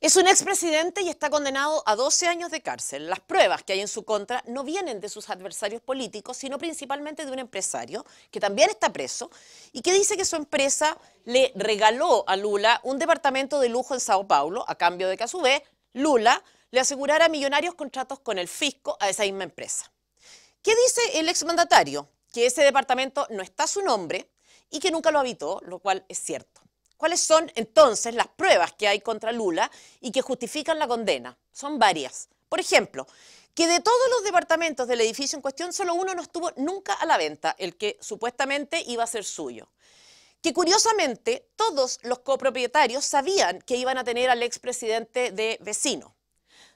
Es un expresidente y está condenado a 12 años de cárcel. Las pruebas que hay en su contra no vienen de sus adversarios políticos, sino principalmente de un empresario que también está preso y que dice que su empresa le regaló a Lula un departamento de lujo en Sao Paulo, a cambio de que a su vez Lula le asegurara millonarios contratos con el fisco a esa misma empresa. ¿Qué dice el exmandatario? Que ese departamento no está a su nombre, y que nunca lo habitó, lo cual es cierto. ¿Cuáles son entonces las pruebas que hay contra Lula y que justifican la condena? Son varias. Por ejemplo, que de todos los departamentos del edificio en cuestión, solo uno no estuvo nunca a la venta, el que supuestamente iba a ser suyo. Que curiosamente todos los copropietarios sabían que iban a tener al expresidente de vecino.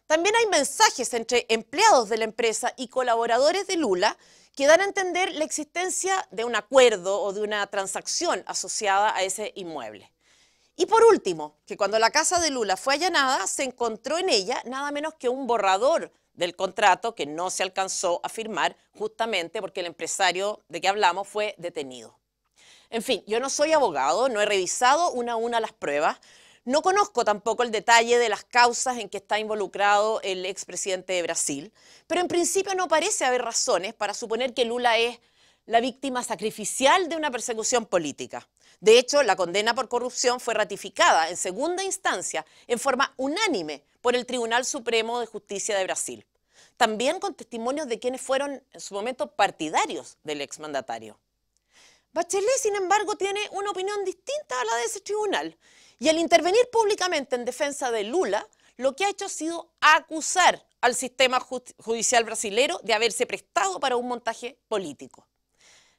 También hay mensajes entre empleados de la empresa y colaboradores de Lula que dan a entender la existencia de un acuerdo o de una transacción asociada a ese inmueble. Y por último, que cuando la casa de Lula fue allanada, se encontró en ella nada menos que un borrador del contrato que no se alcanzó a firmar justamente porque el empresario de que hablamos fue detenido. En fin, yo no soy abogado, no he revisado una a una las pruebas, no conozco tampoco el detalle de las causas en que está involucrado el expresidente de Brasil, pero en principio no parece haber razones para suponer que Lula es la víctima sacrificial de una persecución política. De hecho, la condena por corrupción fue ratificada en segunda instancia en forma unánime por el Tribunal Supremo de Justicia de Brasil, también con testimonios de quienes fueron en su momento partidarios del exmandatario. Bachelet, sin embargo, tiene una opinión distinta a la de ese tribunal y al intervenir públicamente en defensa de Lula, lo que ha hecho ha sido acusar al sistema judicial brasilero de haberse prestado para un montaje político.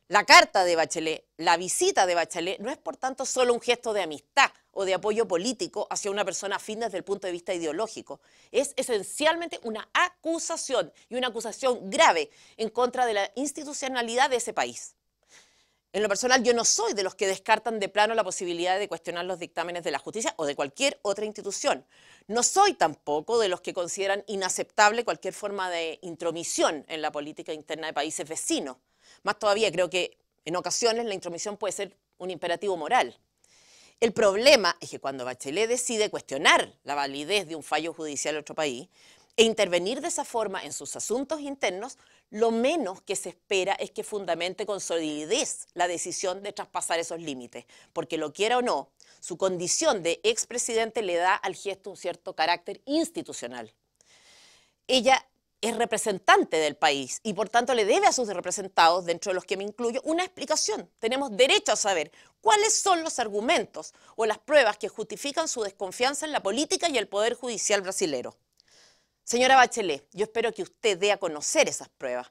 La carta de Bachelet, la visita de Bachelet, no es por tanto solo un gesto de amistad o de apoyo político hacia una persona afín desde el punto de vista ideológico. Es esencialmente una acusación y una acusación grave en contra de la institucionalidad de ese país. En lo personal, yo no soy de los que descartan de plano la posibilidad de cuestionar los dictámenes de la justicia o de cualquier otra institución. No soy tampoco de los que consideran inaceptable cualquier forma de intromisión en la política interna de países vecinos. Más todavía, creo que en ocasiones la intromisión puede ser un imperativo moral. El problema es que cuando Bachelet decide cuestionar la validez de un fallo judicial de otro país, e intervenir de esa forma en sus asuntos internos, lo menos que se espera es que fundamente con solidez la decisión de traspasar esos límites, porque lo quiera o no, su condición de expresidente le da al gesto un cierto carácter institucional. Ella es representante del país y por tanto le debe a sus representados, dentro de los que me incluyo, una explicación. Tenemos derecho a saber cuáles son los argumentos o las pruebas que justifican su desconfianza en la política y el poder judicial brasileño. Señora Bachelet, yo espero que usted dé a conocer esas pruebas.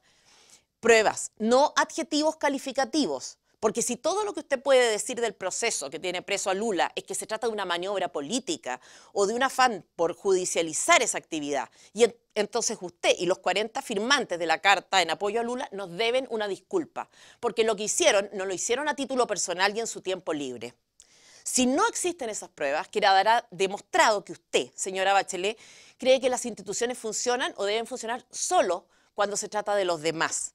Pruebas, no adjetivos calificativos. Porque si todo lo que usted puede decir del proceso que tiene preso a Lula es que se trata de una maniobra política o de un afán por judicializar esa actividad, y entonces usted y los 40 firmantes de la carta en apoyo a Lula nos deben una disculpa, porque lo que hicieron no lo hicieron a título personal y en su tiempo libre. Si no existen esas pruebas, quedará demostrado que usted, señora Bachelet, cree que las instituciones funcionan o deben funcionar solo cuando se trata de los demás.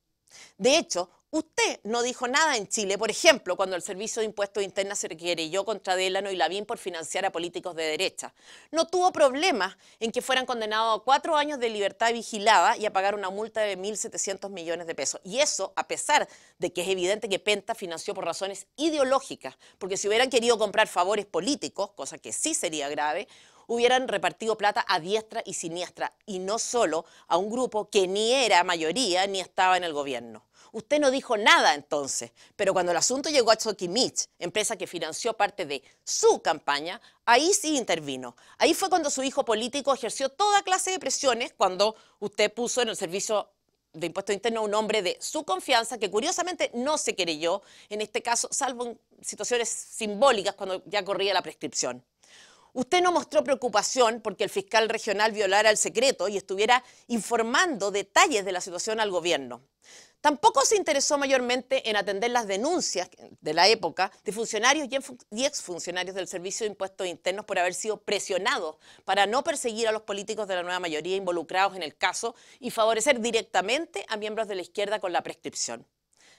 De hecho, Usted no dijo nada en Chile, por ejemplo, cuando el Servicio de Impuestos Internos se yo contra Delano y Lavín por financiar a políticos de derecha. No tuvo problemas en que fueran condenados a cuatro años de libertad vigilada y a pagar una multa de 1.700 millones de pesos. Y eso, a pesar de que es evidente que Penta financió por razones ideológicas, porque si hubieran querido comprar favores políticos, cosa que sí sería grave, hubieran repartido plata a diestra y siniestra, y no solo a un grupo que ni era mayoría ni estaba en el gobierno. Usted no dijo nada entonces, pero cuando el asunto llegó a Mitch, empresa que financió parte de su campaña, ahí sí intervino. Ahí fue cuando su hijo político ejerció toda clase de presiones cuando usted puso en el servicio de impuesto interno a un hombre de su confianza que curiosamente no se querelló, en este caso, salvo en situaciones simbólicas cuando ya corría la prescripción. Usted no mostró preocupación porque el fiscal regional violara el secreto y estuviera informando detalles de la situación al gobierno. Tampoco se interesó mayormente en atender las denuncias de la época de funcionarios y exfuncionarios del Servicio de Impuestos Internos por haber sido presionados para no perseguir a los políticos de la nueva mayoría involucrados en el caso y favorecer directamente a miembros de la izquierda con la prescripción.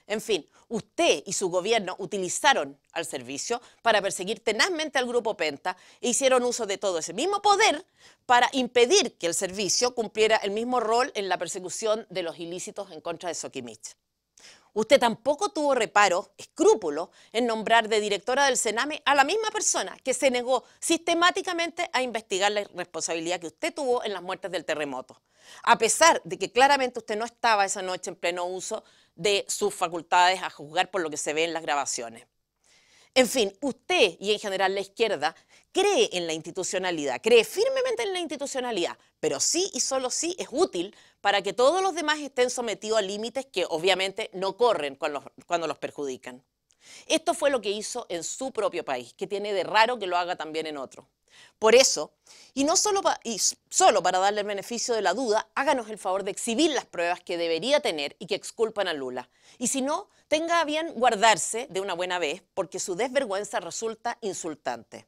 En fin, usted y su gobierno utilizaron al servicio para perseguir tenazmente al grupo Penta e hicieron uso de todo ese mismo poder para impedir que el servicio cumpliera el mismo rol en la persecución de los ilícitos en contra de Soquimich. Usted tampoco tuvo reparo, escrúpulo, en nombrar de directora del Sename a la misma persona que se negó sistemáticamente a investigar la responsabilidad que usted tuvo en las muertes del terremoto. A pesar de que claramente usted no estaba esa noche en pleno uso de sus facultades a juzgar por lo que se ve en las grabaciones. En fin, usted y en general la izquierda cree en la institucionalidad, cree firmemente en la institucionalidad, pero sí y solo sí es útil para que todos los demás estén sometidos a límites que obviamente no corren cuando los, perjudican. Esto fue lo que hizo en su propio país, que tiene de raro que lo haga también en otro. Por eso, y no solo, solo para darle el beneficio de la duda, háganos el favor de exhibir las pruebas que debería tener y que exculpan a Lula. Y si no, tenga a bien guardarse de una buena vez, porque su desvergüenza resulta insultante.